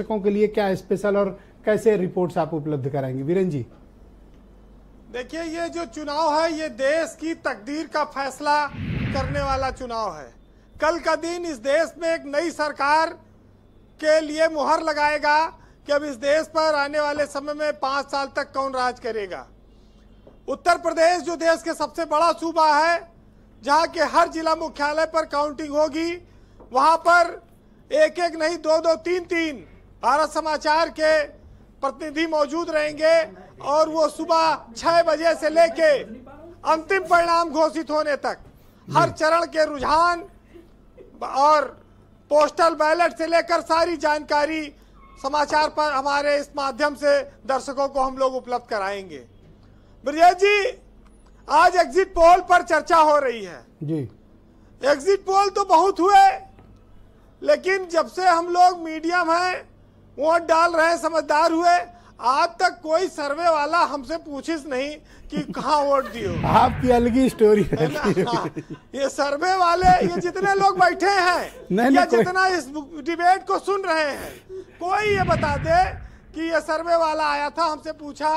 दर्शकों के लिए क्या स्पेशल और कैसे रिपोर्ट्स आप उपलब्ध कराएंगे वीरेन जी देखिए ये जो चुनाव है ये देश की तकदीर का फैसला करने वाला चुनाव है कल का दिन इस देश में एक नई सरकार के लिए मुहर लगाएगा कि अब इस देश पर आने वाले समय में पांच साल तक कौन राज करेगा उत्तर प्रदेश जो देश के सबसे बड़ा सूबा है जहां के हर जिला मुख्यालय पर काउंटिंग होगी वहां पर एक एक नहीं दो दो तीन तीन भारत समाचार के प्रतिनिधि मौजूद रहेंगे और वो सुबह छह बजे से लेके अंतिम परिणाम घोषित होने तक हर हम्म। चरण के रुझान और पोस्टल बैलेट से लेकर सारी जानकारी समाचार पर हमारे इस माध्यम से दर्शकों को हम लोग उपलब्ध कराएंगे ब्रजेश जी आज एग्जिट पोल पर चर्चा हो रही है जी एग्जिट पोल तो बहुत हुए लेकिन जब से हम लोग मीडियम हैं वोट डाल रहे हैं समझदार हुए आज तक कोई सर्वे वाला हमसे पूछिस नहीं कि कहाँ वोट दियो आपकी अलग ही स्टोरी है हाँ। ये सर्वे वाले ये जितने लोग बैठे हैं नहीं, या जितना इस डिबेट को सुन रहे हैं कोई ये बता दे कि ये सर्वे वाला आया था हमसे पूछा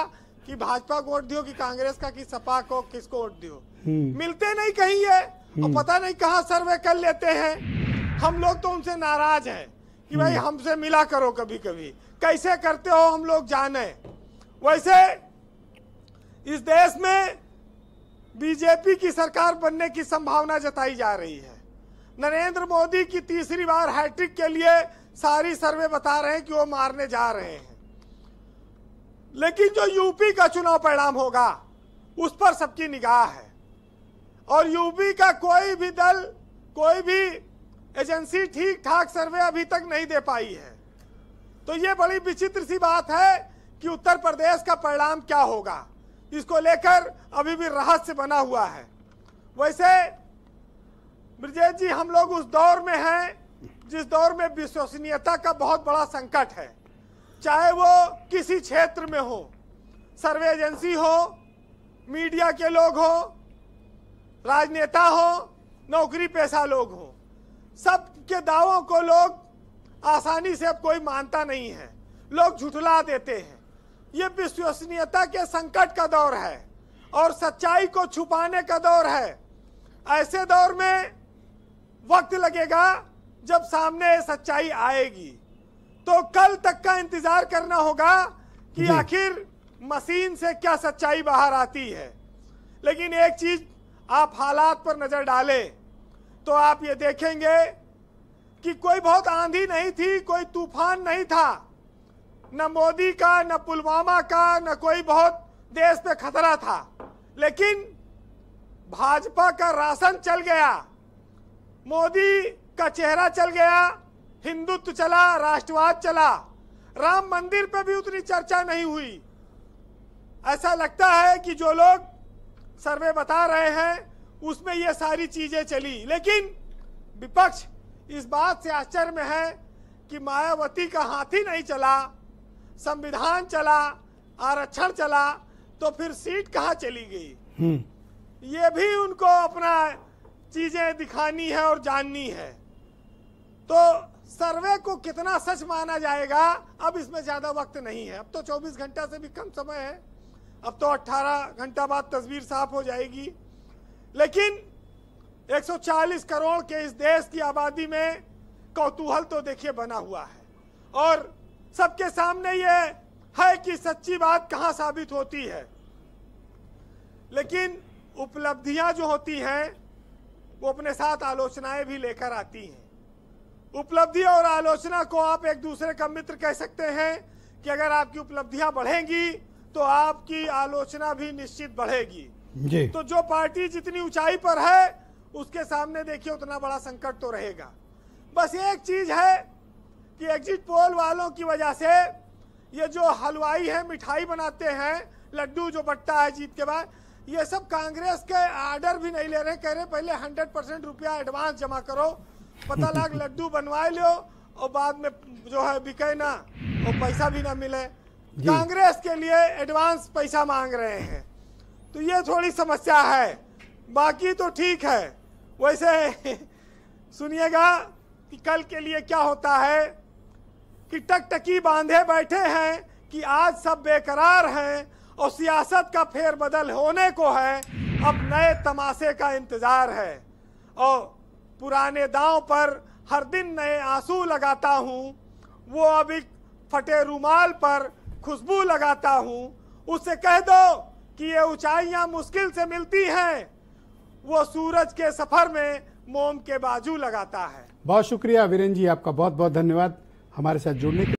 कि भाजपा को वोट दियो कि कांग्रेस का कि सपा को किसको वोट दियो हम्म। मिलते नहीं कहीं ये और हम्म। पता नहीं कहाँ सर्वे कर लेते हैं हम लोग तो उनसे नाराज हैं कि भाई हम्म। हमसे मिला करो कभी कभी कैसे करते हो हम लोग जाने वैसे इस देश में बीजेपी की सरकार बनने की संभावना जताई जा रही है नरेंद्र मोदी की तीसरी बार हैट्रिक के लिए सारी सर्वे बता रहे हैं कि वो मारने जा रहे हैं लेकिन जो यूपी का चुनाव परिणाम होगा उस पर सबकी निगाह है और यूपी का कोई भी दल कोई भी एजेंसी ठीक ठाक सर्वे अभी तक नहीं दे पाई है तो ये बड़ी विचित्र सी बात है कि उत्तर प्रदेश का परिणाम क्या होगा इसको लेकर अभी भी रहस्य बना हुआ है वैसे ब्रजेश जी हम लोग उस दौर में हैं जिस दौर में विश्वसनीयता का बहुत बड़ा संकट है चाहे वो किसी क्षेत्र में हो सर्वे एजेंसी हो मीडिया के लोग हो राजनेता हो नौकरी पेशा लोग हों सब के दावों को लोग आसानी से अब कोई मानता नहीं है लोग झुठला देते हैं ये विश्वसनीयता के संकट का दौर है और सच्चाई को छुपाने का दौर है ऐसे दौर में वक्त लगेगा जब सामने सच्चाई आएगी तो कल तक का इंतजार करना होगा कि आखिर मशीन से क्या सच्चाई बाहर आती है लेकिन एक चीज आप हालात पर नजर डालें तो आप ये देखेंगे कि कोई बहुत आंधी नहीं थी कोई तूफान नहीं था न मोदी का न पुलवामा का न कोई बहुत देश पे खतरा था लेकिन भाजपा का राशन चल गया मोदी का चेहरा चल गया हिंदुत्व चला राष्ट्रवाद चला राम मंदिर पे भी उतनी चर्चा नहीं हुई ऐसा लगता है कि जो लोग सर्वे बता रहे हैं उसमें ये सारी चीजें चली लेकिन विपक्ष इस बात से आश्चर्य में है कि मायावती का हाथी नहीं चला संविधान चला आरक्षण चला तो फिर सीट कहाँ चली गई हम्म। ये भी उनको अपना चीजें दिखानी है और जाननी है तो सर्वे को कितना सच माना जाएगा अब इसमें ज्यादा वक्त नहीं है अब तो 24 घंटा से भी कम समय है अब तो 18 घंटा बाद तस्वीर साफ हो जाएगी लेकिन 140 करोड़ के इस देश की आबादी में कौतूहल तो देखिए बना हुआ है और सबके सामने ये है कि सच्ची बात कहां साबित होती है लेकिन उपलब्धियां जो होती हैं वो अपने साथ आलोचनाएं भी लेकर आती हैं उपलब्धि और आलोचना को आप एक दूसरे का मित्र कह सकते हैं कि अगर आपकी उपलब्धियां बढ़ेंगी तो आपकी आलोचना भी निश्चित बढ़ेगी जी तो जो पार्टी जितनी ऊंचाई पर है उसके सामने देखिए उतना बड़ा संकट तो रहेगा बस एक चीज है कि एग्जिट पोल वालों की वजह से ये जो हलवाई है मिठाई बनाते हैं लड्डू जो बट्टा है जीत के बाद ये सब कांग्रेस के आर्डर भी नहीं ले रहे कह रहे पहले हंड्रेड परसेंट रुपया एडवांस जमा करो पता लाग लड्डू बनवा लो और बाद में जो है बिके ना और पैसा भी ना मिले कांग्रेस के लिए एडवांस पैसा मांग रहे हैं तो ये थोड़ी समस्या है बाकी तो ठीक है वैसे सुनिएगा कि कल के लिए क्या होता है कि टकटकी बांधे बैठे हैं कि आज सब बेकरार हैं और सियासत का फेरबदल होने को है अब नए तमाशे का इंतज़ार है और पुराने दांव पर हर दिन नए आंसू लगाता हूँ वो अब एक फटे रुमाल पर खुशबू लगाता हूँ उससे कह दो कि ये ऊंचाइयां मुश्किल से मिलती हैं वो सूरज के सफर में मोम के बाजू लगाता है बहुत शुक्रिया वीरेन जी आपका बहुत बहुत धन्यवाद हमारे साथ जुड़ने के